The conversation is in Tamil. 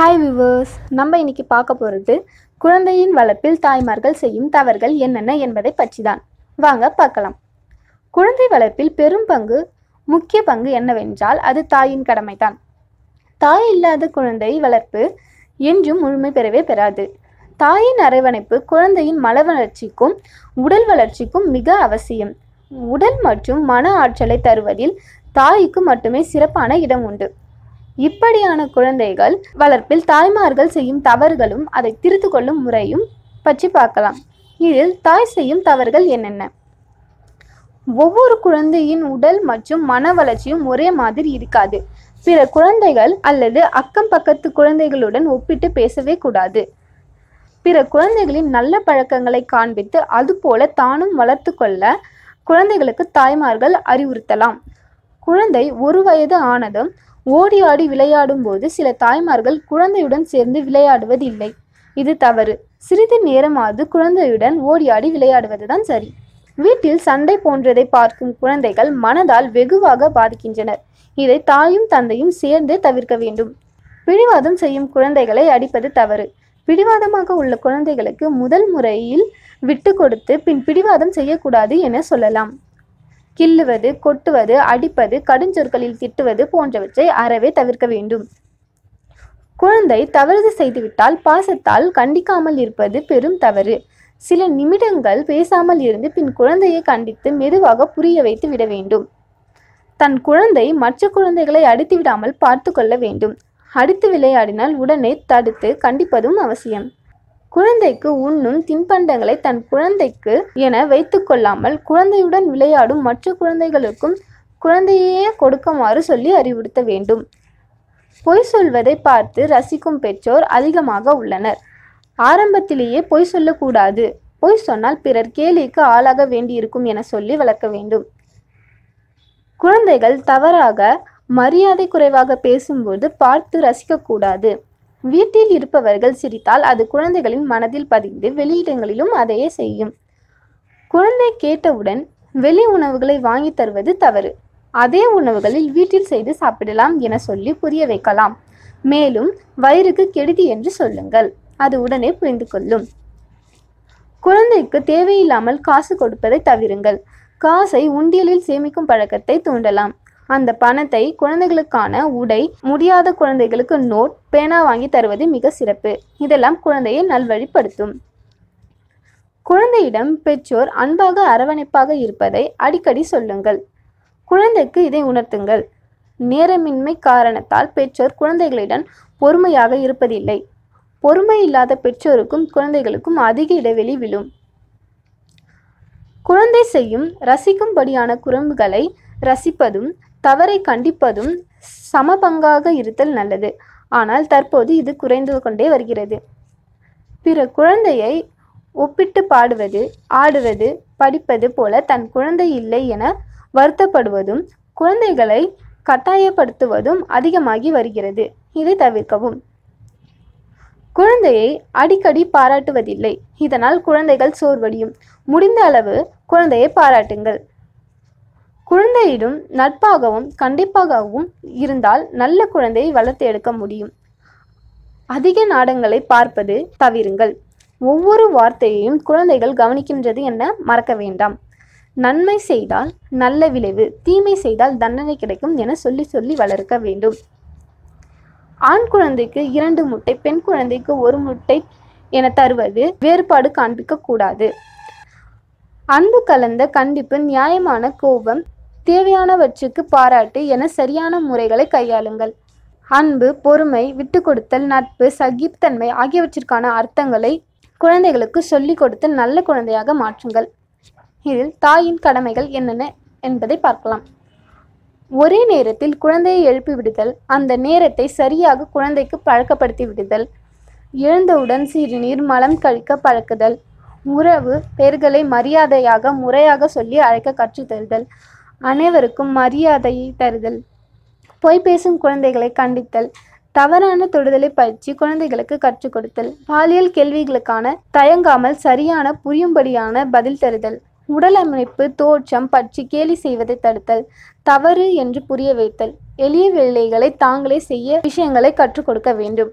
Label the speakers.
Speaker 1: ஹாய் விவர்ஸ் நம்ம இன்னைக்கு பார்க்க போகிறது குழந்தையின் வளர்ப்பில் தாய்மார்கள் செய்யும் தவறுகள் என்னென்ன என்பதை பற்றி தான் வாங்க பார்க்கலாம் குழந்தை வளர்ப்பில் பெரும் பங்கு முக்கிய பங்கு என்னவென்றால் அது தாயின் கடமைதான் தாய் இல்லாத குழந்தை வளர்ப்பு என்றும் முழுமை பெறவே பெறாது தாயின் அரவணைப்பு குழந்தையின் மன வளர்ச்சிக்கும் உடல் வளர்ச்சிக்கும் மிக அவசியம் உடல் மற்றும் மன ஆற்றலை தருவதில் தாய்க்கு மட்டுமே சிறப்பான இடம் உண்டு இப்படியான குழந்தைகள் வளர்ப்பில் தாய்மார்கள் செய்யும் தவறுகளும் அதை திருத்து கொள்ளும் முறையும் பற்றி பார்க்கலாம் இதில் தாய் செய்யும் தவறுகள் என்னென்ன ஒவ்வொரு குழந்தையின் உடல் மற்றும் மன வளர்ச்சியும் ஒரே மாதிரி இருக்காது பிற குழந்தைகள் அல்லது அக்கம் பக்கத்து குழந்தைகளுடன் ஒப்பிட்டு பேசவே கூடாது பிற குழந்தைகளின் நல்ல பழக்கங்களை காண்பித்து அதுபோல தானும் வளர்த்து கொள்ள குழந்தைகளுக்கு தாய்மார்கள் அறிவுறுத்தலாம் குழந்தை ஒரு வயது ஆனதும் ஓடி ஆடி விளையாடும் போது சில தாய்மார்கள் குழந்தையுடன் சேர்ந்து விளையாடுவதில்லை இது தவறு சிறிது நேரமாவது குழந்தையுடன் ஓடி ஆடி விளையாடுவதுதான் சரி வீட்டில் சண்டை போன்றதை பார்க்கும் குழந்தைகள் மனதால் வெகுவாக பாதிக்கின்றனர் இதை தாயும் தந்தையும் சேர்ந்து தவிர்க்க வேண்டும் பிடிவாதம் செய்யும் குழந்தைகளை அடிப்பது தவறு பிடிவாதமாக உள்ள குழந்தைகளுக்கு முதல் முறையில் விட்டு கொடுத்து பின் பிடிவாதம் செய்யக்கூடாது என சொல்லலாம் கிள்ளுவது கொட்டுவது அடிப்பது கடுஞ்சொற்களில் திட்டுவது போன்றவற்றை அறவே தவிர்க்க வேண்டும் குழந்தை தவறு செய்துவிட்டால் பாசத்தால் கண்டிக்காமல் இருப்பது பெரும் தவறு சில நிமிடங்கள் பேசாமல் இருந்து பின் குழந்தையை கண்டித்து மெதுவாக புரிய வைத்து விட வேண்டும் தன் குழந்தை மற்ற குழந்தைகளை அடித்து விடாமல் பார்த்து கொள்ள வேண்டும் அடித்து விளையாடினால் உடனே தடுத்து கண்டிப்பதும் அவசியம் குழந்தைக்கு உண்ணும் தின்பண்டங்களை தன் குழந்தைக்கு என வைத்துக்கொள்ளாமல் குழந்தையுடன் விளையாடும் மற்ற குழந்தைகளுக்கும் குழந்தையே கொடுக்குமாறு சொல்லி அறிவுறுத்த வேண்டும் பொய் சொல்வதை பார்த்து ரசிக்கும் பெற்றோர் அதிகமாக உள்ளனர் ஆரம்பத்திலேயே பொய் சொல்லக்கூடாது பொய் சொன்னால் பிறர் கேலிக்கு ஆளாக வேண்டியிருக்கும் என சொல்லி வளர்க்க வேண்டும் குழந்தைகள் தவறாக மரியாதை குறைவாக பேசும்போது பார்த்து ரசிக்கக்கூடாது வீட்டில் இருப்பவர்கள் சிரித்தால் அது குழந்தைகளின் மனதில் பதிந்து வெளியிடங்களிலும் அதையே செய்யும் குழந்தை கேட்டவுடன் வெளி உணவுகளை வாங்கி தருவது தவறு அதே உணவுகளில் வீட்டில் செய்து சாப்பிடலாம் என சொல்லி புரிய வைக்கலாம் மேலும் வயிறுக்கு கெடுதி என்று சொல்லுங்கள் அது உடனே புரிந்து கொள்ளும் குழந்தைக்கு தேவையில்லாமல் காசு கொடுப்பதை தவிருங்கள் காசை உண்டியலில் சேமிக்கும் பழக்கத்தை தூண்டலாம் அந்த பணத்தை குழந்தைகளுக்கான உடை முடியாத குழந்தைகளுக்கு நோட் பேனா வாங்கி தருவது மிக சிறப்பு இதெல்லாம் குழந்தையை நல்வழிப்படுத்தும் குழந்தையிடம் பெற்றோர் அன்பாக அரவணைப்பாக இருப்பதை அடிக்கடி சொல்லுங்கள் குழந்தைக்கு இதை உணர்த்துங்கள் நேரமின்மை காரணத்தால் பெற்றோர் குழந்தைகளிடம் பொறுமையாக இருப்பதில்லை பொறுமை இல்லாத பெற்றோருக்கும் குழந்தைகளுக்கும் அதிக இடைவெளி விழும் குழந்தை செய்யும் ரசிக்கும்படியான குறும்புகளை ரசிப்பதும் தவறை கண்டிப்பதும் சமபங்காக இருத்தல் நல்லது ஆனால் தற்போது இது குறைந்து கொண்டே வருகிறது பிற குழந்தையை ஒப்பிட்டு பாடுவது ஆடுவது படிப்பது போல தன் குழந்தை இல்லை என வருத்தப்படுவதும் குழந்தைகளை கட்டாயப்படுத்துவதும் அதிகமாகி வருகிறது இதை தவிர்க்கவும் குழந்தையை அடிக்கடி பாராட்டுவதில்லை இதனால் குழந்தைகள் சோர்வடியும் முடிந்த அளவு குழந்தையை பாராட்டுங்கள் குழந்தையிடம் நட்பாகவும் கண்டிப்பாகவும் இருந்தால் நல்ல குழந்தையை வளர்த்து எடுக்க முடியும் அதிக நாடங்களை பார்ப்பது தவிருங்கள் ஒவ்வொரு வார்த்தையையும் குழந்தைகள் கவனிக்கின்றது என மறக்க வேண்டாம் நன்மை செய்தால் நல்ல விளைவு தீமை செய்தால் தண்டனை கிடைக்கும் என சொல்லி சொல்லி வளர்க்க வேண்டும் ஆண் குழந்தைக்கு இரண்டு முட்டை பெண் குழந்தைக்கு ஒரு முட்டை என தருவது வேறுபாடு காண்பிக்க கூடாது அன்பு கலந்த கண்டிப்பு நியாயமான கோபம் தேவையானவற்றுக்கு பாராட்டு என சரியான முறைகளை கையாளுங்கள் அன்பு பொறுமை விட்டு கொடுத்தல் நட்பு சகிப்புத்தன்மை ஆகியவற்றிற்கான அர்த்தங்களை குழந்தைகளுக்கு சொல்லிக் கொடுத்து நல்ல குழந்தையாக மாற்றுங்கள் இதில் தாயின் கடமைகள் என்னென்ன என்பதை பார்க்கலாம் ஒரே நேரத்தில் குழந்தையை எழுப்பி விடுதல் அந்த நேரத்தை சரியாக குழந்தைக்கு பழக்கப்படுத்தி விடுதல் எழுந்தவுடன் சிறுநீர் மலம் கழிக்க பழக்குதல் உறவு பெயர்களை மரியாதையாக முறையாக சொல்லி அழைக்க கற்றுத்தருதல் அனைவருக்கும் மரியாதையை தருதல் பொய் பேசும் குழந்தைகளை கண்டித்தல் தவறான தொடுதலை பயிற்சி குழந்தைகளுக்கு கற்றுக் கொடுத்தல் பாலியல் கேள்விகளுக்கான தயங்காமல் சரியான புரியும்படியான பதில் தருதல் உடல் அமைப்பு தோற்றம் பற்றி கேலி செய்வதை தடுத்தல் தவறு என்று புரிய வைத்தல் எளிய வேலைகளை தாங்களே செய்ய விஷயங்களை கற்றுக் கொடுக்க வேண்டும்